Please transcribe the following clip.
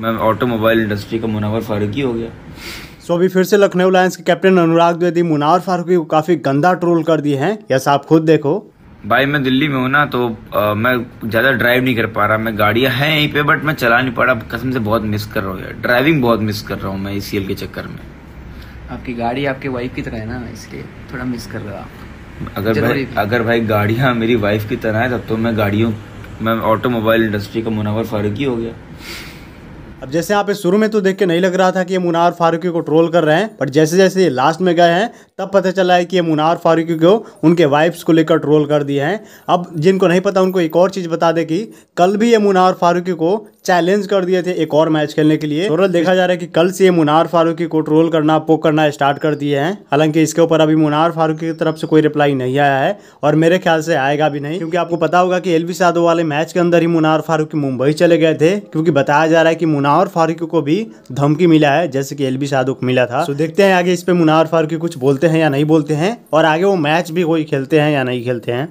ma'am automobile industry का मुनावर फारूकी हो गया तो अभी फिर से लखनऊ लायंस के कैप्टन अनुराग द्विवेदी मुनावर फारूकी को काफ़ी गंदा ट्रोल कर दिए हैं यस आप खुद देखो भाई मैं दिल्ली में हूँ ना तो आ, मैं ज़्यादा ड्राइव नहीं कर पा रहा मैं गाड़ियाँ हैं यहीं पे बट मैं चला नहीं पा रहा कसम से बहुत मिस कर रहा हूँ ड्राइविंग बहुत मिस कर रहा हूँ मैं ई के चक्कर में आपकी गाड़ी आपके वाइफ की तरह है ना इसलिए थोड़ा मिस कर रहा अगर भाई अगर भाई गाड़ियाँ मेरी वाइफ की तरह है तब तो मैं गाड़ियों मैं ऑटोमोबाइल इंडस्ट्री का मुनावर फारूकी हो गया अब जैसे यहाँ पे शुरू में तो देख के नहीं लग रहा था कि ये मुनार फारूकी को ट्रोल कर रहे हैं बट जैसे जैसे ये लास्ट में गए हैं तब पता चला है कि ये मुनार फारूकी को उनके वाइफ्स को लेकर ट्रोल कर दिए हैं अब जिनको नहीं पता उनको एक और चीज़ बता दे कि कल भी ये मुनार फारूकी को चैलेंज कर दिए थे एक और मैच खेलने के लिए सूरज देखा जा रहा है कि कल से ये मुनार फारूकी को ट्रोल करना पोक करना स्टार्ट कर दिए हैं हालांकि इसके ऊपर अभी मुनार फारूकी की तरफ से कोई रिप्लाई नहीं आया है और मेरे ख्याल से आएगा भी नहीं क्योंकि आपको पता होगा कि एलवी साधो वाले मैच के अंदर ही मुनार फारूकी मुंबई चले गए थे क्योंकि बताया जा रहा है कि मुनार फारूकी को भी धमकी मिला है जैसे कि एलबी साधु को मिला था तो देखते हैं आगे इस पे मुनार फारूकी कुछ बोलते हैं या नहीं बोलते हैं और आगे वो मैच भी कोई खेलते हैं या नहीं खेलते हैं